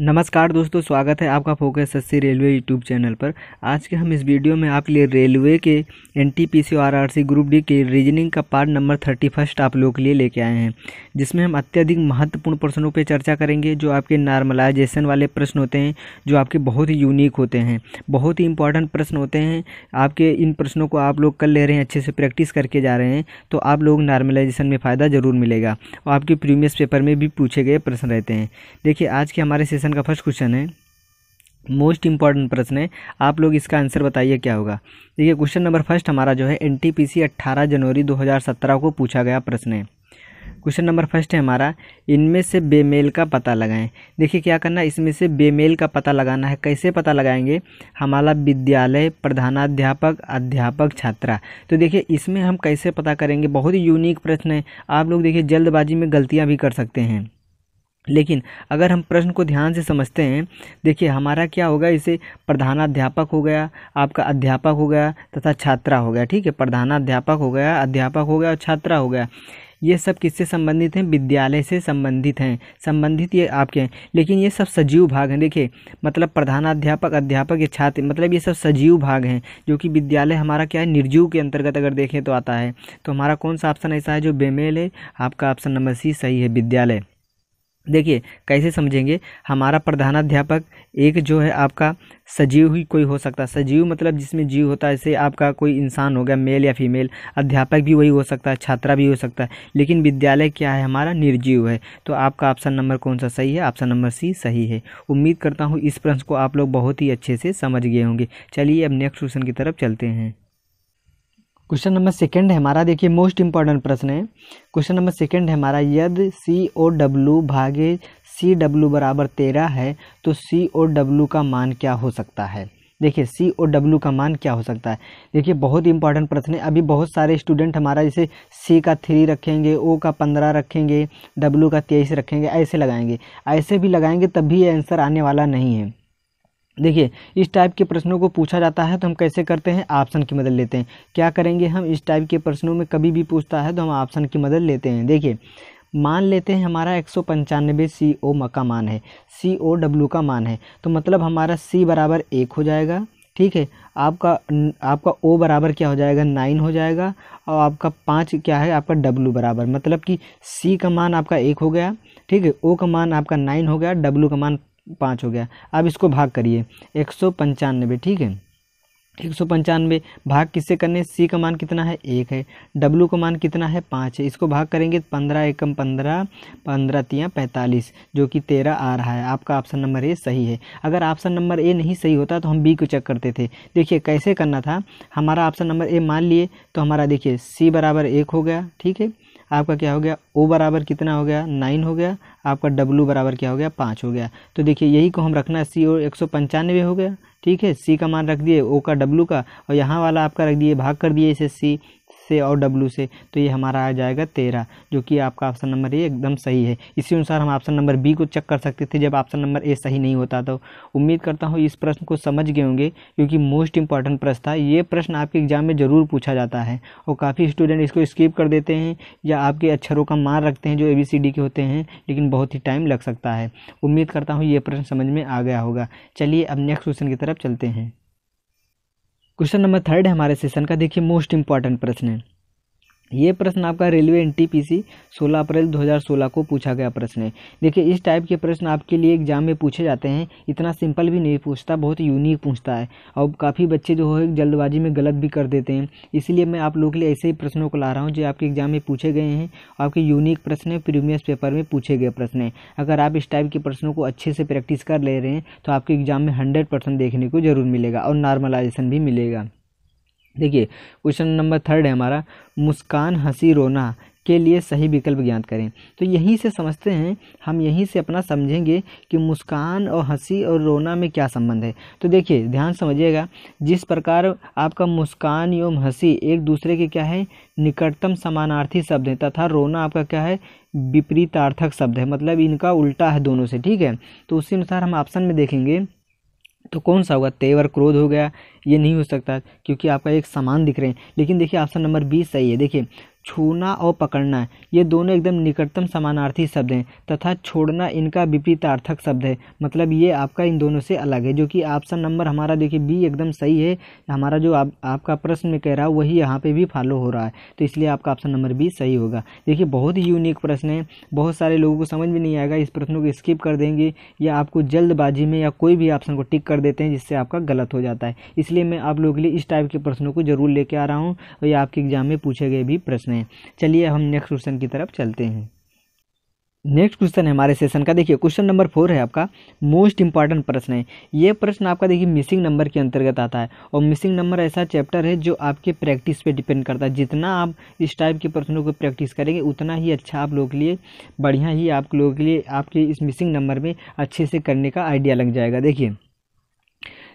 नमस्कार दोस्तों स्वागत है आपका focus S railway YouTube channel पर आज के हम इस वीडियो में आपके लिए रेलवे के N T P C R R C group D के रीजनिंग का पार्ट नंबर थर्टी फर्स्ट आप लोगों के लिए लेके आए हैं जिसमें हम अत्यधिक महत्वपूर्ण प्रश्नों पर चर्चा करेंगे जो आपके नॉर्मलाइजेशन वाले प्रश्न होते हैं जो आपके बहुत ही यूनिक होते हैं बहुत ही इंपॉर्टेंट प्रश्न होते हैं आपके इन प्रश्नों को आप लोग कर ले रहे हैं अच्छे से प्रैक्टिस करके जा रहे हैं तो आप लोग नॉर्मलाइजेशन में फ़ायदा ज़रूर मिलेगा और आपके प्रीवियस पेपर में भी पूछे गए प्रश्न रहते हैं देखिए आज के हमारे सेशन का फर्स्ट क्वेश्चन है मोस्ट इंपॉर्टेंट प्रश्न है आप लोग इसका आंसर बताइए क्या होगा देखिए क्वेश्चन नंबर फर्स्ट हमारा जो है एन टी पी सी अट्ठारह जनवरी 2017 को पूछा गया प्रश्न है क्वेश्चन नंबर फर्स्ट है हमारा इनमें से बेमेल का पता लगाएं देखिए क्या करना इसमें से बेमेल का पता लगाना है कैसे पता लगाएंगे हमारा विद्यालय प्रधानाध्यापक अध्यापक छात्रा तो देखिए इसमें हम कैसे पता करेंगे बहुत ही यूनिक प्रश्न है आप लोग देखिए जल्दबाजी में गलतियाँ भी कर सकते हैं लेकिन अगर हम प्रश्न को ध्यान से समझते हैं देखिए हमारा क्या होगा इसे प्रधानाध्यापक हो गया आपका अध्यापक हो गया तथा छात्रा हो गया ठीक है प्रधानाध्यापक हो गया अध्यापक हो गया और छात्रा हो गया ये सब किससे संबंधित हैं विद्यालय से संबंधित हैं संबंधित ये आपके हैं लेकिन ये सब सजीव भाग हैं देखिए मतलब प्रधानाध्यापक अध्यापक ये छात्र मतलब ये सब सजीव भाग हैं जो कि विद्यालय हमारा क्या है निर्जीव के अंतर्गत अगर देखें तो आता है तो हमारा कौन सा ऑप्शन ऐसा है जो बेमेल है आपका ऑप्शन नंबर सी सही है विद्यालय देखिए कैसे समझेंगे हमारा प्रधानाध्यापक एक जो है आपका सजीव ही कोई हो सकता है सजीव मतलब जिसमें जीव होता है जैसे आपका कोई इंसान हो गया मेल या फीमेल अध्यापक भी वही हो सकता है छात्रा भी हो सकता है लेकिन विद्यालय क्या है हमारा निर्जीव है तो आपका ऑप्शन नंबर कौन सा सही है ऑप्शन नंबर सी सही है उम्मीद करता हूँ इस प्रश्न को आप लोग बहुत ही अच्छे से समझ गए होंगे चलिए अब नेक्स्ट क्वेश्चन की तरफ चलते हैं क्वेश्चन नंबर सेकंड है हमारा देखिए मोस्ट इंपॉर्टेंट प्रश्न है क्वेश्चन नंबर सेकंड है हमारा यदि सी ओ डब्ल्यू भागे सी डब्ल्यू बराबर तेरह है तो सी ओ डब्ल्यू का मान क्या हो सकता है देखिए सी ओ डब्ल्यू का मान क्या हो सकता है देखिए बहुत इंपॉर्टेंट प्रश्न है अभी बहुत सारे स्टूडेंट हमारा जैसे सी का थ्री रखेंगे ओ का पंद्रह रखेंगे डब्ल्यू का तेईस रखेंगे ऐसे लगाएंगे ऐसे भी लगाएंगे तब भी ये आंसर आने वाला नहीं है देखिए इस टाइप के प्रश्नों को पूछा जाता है तो हम कैसे करते हैं ऑप्शन की मदद लेते हैं क्या करेंगे हम इस टाइप के प्रश्नों में कभी भी पूछता है तो हम ऑप्शन की मदद लेते हैं देखिए मान लेते हैं हमारा एक सौ पंचानबे सी ओ का मान है सी ओ डब्ल्यू का मान है तो मतलब हमारा सी बराबर एक हो जाएगा ठीक है आपका आपका ओ बराबर क्या हो जाएगा नाइन हो जाएगा और आपका पाँच क्या है आपका डब्लू बराबर मतलब कि सी का मान आपका एक हो गया ठीक है ओ का मान आपका नाइन हो गया डब्लू का मान पाँच हो गया अब इसको भाग करिए एक सौ पंचानवे ठीक है एक सौ पंचानवे भाग किससे करने सी का मान कितना है एक है डब्लू का मान कितना है पाँच है इसको भाग करेंगे पंद्रह एकम पंद्रह पंद्रह तिया पैंतालीस जो कि तेरह आ रहा है आपका ऑप्शन नंबर ए सही है अगर ऑप्शन नंबर ए नहीं सही होता तो हम बी को चेक करते थे देखिए कैसे करना था हमारा ऑप्शन नंबर ए मान लिए तो हमारा देखिए सी बराबर एक हो गया ठीक है आपका क्या हो गया ओ बराबर कितना हो गया नाइन हो गया आपका डब्लू बराबर क्या हो गया पाँच हो गया तो देखिए यही को हम रखना है सी ओ एक सौ पंचानवे हो गया ठीक है सी का मान रख दिए ओ का डब्लू का और यहाँ वाला आपका रख दिए भाग कर दिए इसे सी से और डब्ल्यू से तो ये हमारा आ जाएगा तेरह जो कि आपका ऑप्शन नंबर ए एकदम सही है इसी अनुसार हम ऑप्शन नंबर बी को चेक कर सकते थे जब ऑप्शन नंबर ए सही नहीं होता तो उम्मीद करता हूँ इस प्रश्न को समझ गए होंगे क्योंकि मोस्ट इंपॉर्टेंट प्रश्न था ये प्रश्न आपके एग्जाम में ज़रूर पूछा जाता है और काफ़ी स्टूडेंट इसको स्किप कर देते हैं या आपके अक्षरों का मार रखते हैं जो ए बी सी डी के होते हैं लेकिन बहुत ही टाइम लग सकता है उम्मीद करता हूँ ये प्रश्न समझ में आ गया होगा चलिए अब नेक्स्ट क्वेश्चन की तरफ चलते हैं क्वेश्चन नंबर थर्ड है हमारे सेशन का देखिए मोस्ट इंपॉर्टेंट प्रश्न है ये प्रश्न आपका रेलवे एनटीपीसी 16 अप्रैल 2016 को पूछा गया प्रश्न है देखिए इस टाइप के प्रश्न आपके लिए एग्जाम में पूछे जाते हैं इतना सिंपल भी नहीं पूछता बहुत यूनिक पूछता है और काफ़ी बच्चे जो है जल्दबाजी में गलत भी कर देते हैं इसलिए मैं आप लोगों के लिए ऐसे ही प्रश्नों को ला रहा हूँ जो आपके एग्जाम में पूछे गए हैं आपके यूनिक प्रश्न है प्रीवियस पेपर में पूछे गए प्रश्न है अगर आप इस टाइप के प्रश्नों को अच्छे से प्रैक्टिस कर ले रहे हैं तो आपके एग्जाम में हंड्रेड देखने को जरूर मिलेगा और नॉर्मलाइजेशन भी मिलेगा देखिए क्वेश्चन नंबर थर्ड है हमारा मुस्कान हंसी रोना के लिए सही विकल्प ज्ञात करें तो यहीं से समझते हैं हम यहीं से अपना समझेंगे कि मुस्कान और हंसी और रोना में क्या संबंध है तो देखिए ध्यान समझिएगा जिस प्रकार आपका मुस्कान एवं हंसी एक दूसरे के क्या है निकटतम समानार्थी शब्द है तथा रोना आपका क्या है विपरीतार्थक शब्द है मतलब इनका उल्टा है दोनों से ठीक है तो उसी अनुसार हम ऑप्शन में देखेंगे तो कौन सा होगा तेवर क्रोध हो गया ये नहीं हो सकता क्योंकि आपका एक समान दिख रहे हैं लेकिन देखिए ऑप्शन नंबर बी सही है देखिए छूना और पकड़ना ये दोनों एकदम निकटतम समानार्थी शब्द हैं तथा छोड़ना इनका विपरीतार्थक शब्द है मतलब ये आपका इन दोनों से अलग है जो कि ऑप्शन नंबर हमारा देखिए बी एकदम सही है हमारा जो आप, आपका प्रश्न में कह रहा है वही यहाँ पे भी फॉलो हो रहा है तो इसलिए आपका ऑप्शन नंबर बी सही होगा देखिए बहुत ही यूनिक प्रश्न है बहुत सारे लोगों को समझ में नहीं आएगा इस प्रश्नों को स्किप कर देंगे या आपको जल्दबाजी में या कोई भी ऑप्शन को टिक कर देते हैं जिससे आपका गलत हो जाता है इसलिए मैं आप लोगों के लिए इस टाइप के प्रश्नों को जरूर लेके आ रहा हूँ और ये आपके एग्जाम में पूछे गए भी प्रश्न हैं चलिए हम नेक्स्ट क्वेश्चन की तरफ चलते हैं नेक्स्ट क्वेश्चन है हमारे सेशन का देखिए क्वेश्चन नंबर फोर है आपका मोस्ट इंपॉर्टेंट प्रश्न है ये प्रश्न आपका देखिए मिसिंग नंबर के अंतर्गत आता है और मिसिंग नंबर ऐसा चैप्टर है जो आपके प्रैक्टिस पे डिपेंड करता है जितना आप इस टाइप के प्रश्नों को प्रैक्टिस करेंगे उतना ही अच्छा आप लोगों के लिए बढ़िया ही आप लोगों के लिए आपके इस मिसिंग नंबर में अच्छे से करने का आइडिया लग जाएगा देखिए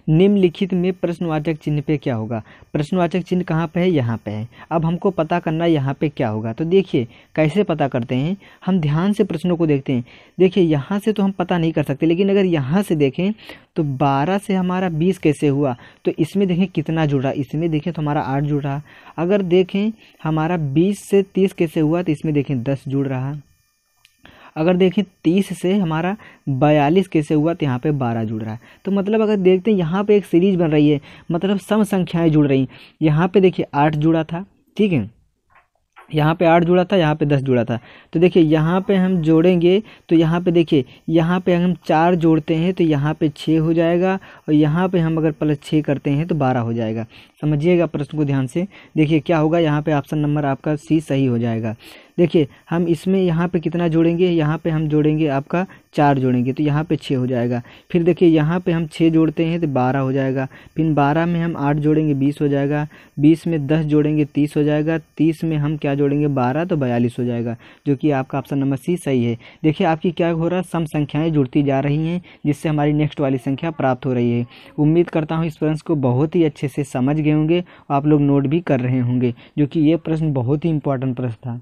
निम्नलिखित में प्रश्नवाचक चिन्ह पे क्या होगा प्रश्नवाचक चिन्ह कहाँ पे है यहाँ पे है अब हमको पता करना यहाँ पे क्या होगा तो देखिए कैसे पता करते हैं हम ध्यान से प्रश्नों को देखते हैं देखिए यहाँ से तो हम पता नहीं कर सकते लेकिन अगर यहाँ से देखें तो बारह से हमारा बीस कैसे हुआ तो इसमें देखें कितना जुड़ा इसमें देखें तो हमारा आठ जुड़ रहा अगर देखें हमारा बीस से तीस कैसे हुआ तो इसमें देखें दस जुड़ रहा अगर देखें तीस से हमारा बयालीस कैसे हुआ तो यहाँ पर बारह जुड़ रहा है तो मतलब अगर देखते हैं यहाँ पर एक सीरीज बन रही है मतलब सम संख्याएं जुड़ रही यहाँ पे देखिए आठ जुड़ा था ठीक है यहाँ पे आठ जुड़ा था यहाँ पे दस जुड़ा था तो देखिए यहाँ पे हम जोड़ेंगे तो यहाँ पे देखिए यहाँ पे हम चार जोड़ते हैं तो यहाँ पे छः हो जाएगा और यहाँ पे हम अगर प्लस छः करते हैं तो बारह हो जाएगा समझिएगा प्रश्न को ध्यान से देखिए क्या होगा यहाँ पे ऑप्शन नंबर आपका सी सही हो जाएगा देखिए हम इसमें यहाँ पे कितना जोड़ेंगे यहाँ पे हम जोड़ेंगे आपका चार जोड़ेंगे तो यहाँ पे छः हो जाएगा फिर देखिए यहाँ पे हम छः जोड़ते हैं तो बारह हो जाएगा फिर बारह में हम आठ जोड़ेंगे बीस हो जाएगा बीस में दस जोड़ेंगे तीस हो जाएगा तीस में हम क्या जोड़ेंगे बारह तो बयालीस हो जाएगा जो कि आपका ऑप्शन नंबर सी सही है देखिए आपकी क्या हो रहा है सम संख्याएँ जुड़ती जा रही हैं जिससे हमारी नेक्स्ट वाली संख्या प्राप्त हो रही है उम्मीद करता हूँ इस प्रश्न को बहुत ही अच्छे से समझ गए होंगे आप लोग नोट भी कर रहे होंगे जो कि ये प्रश्न बहुत ही इंपॉर्टेंट प्रश्न था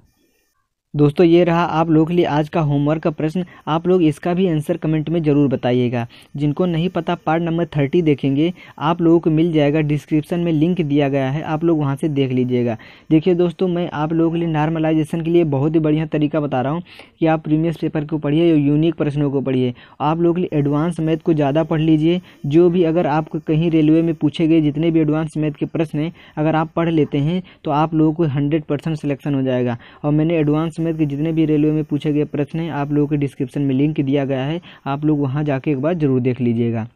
दोस्तों ये रहा आप लोगों के लिए आज का होमवर्क का प्रश्न आप लोग इसका भी आंसर कमेंट में ज़रूर बताइएगा जिनको नहीं पता पार्ट नंबर थर्टी देखेंगे आप लोगों को मिल जाएगा डिस्क्रिप्शन में लिंक दिया गया है आप लोग वहाँ से देख लीजिएगा देखिए दोस्तों मैं आप लोगों के लिए नॉर्मलाइजेशन के लिए बहुत ही बढ़िया तरीका बता रहा हूँ कि आप प्रीवियस पेपर को पढ़िए या यूनिक प्रश्नों को पढ़िए आप लोगों के लिए एडवांस मैथ को ज़्यादा पढ़ लीजिए जो भी अगर आपको कहीं रेलवे में पूछे गए जितने भी एडवांस मैथ के प्रश्न हैं अगर आप पढ़ लेते हैं तो आप लोगों को हंड्रेड सिलेक्शन हो जाएगा और मैंने एडवांस समेत के जितने भी रेलवे में पूछे गए प्रश्न हैं आप लोगों के डिस्क्रिप्शन में लिंक दिया गया है आप लोग वहाँ जाके एक बार ज़रूर देख लीजिएगा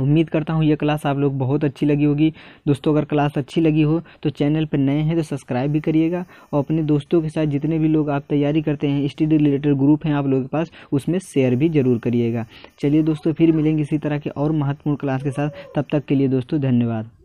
उम्मीद करता हूँ ये क्लास आप लोग बहुत अच्छी लगी होगी दोस्तों अगर क्लास अच्छी लगी हो तो चैनल पर नए हैं तो सब्सक्राइब भी करिएगा और अपने दोस्तों के साथ जितने भी लोग आप तैयारी करते हैं स्टडी रिलेटेड ग्रुप हैं आप लोगों के पास उसमें शेयर भी जरूर करिएगा चलिए दोस्तों फिर मिलेंगे इसी तरह के और महत्वपूर्ण क्लास के साथ तब तक के लिए दोस्तों धन्यवाद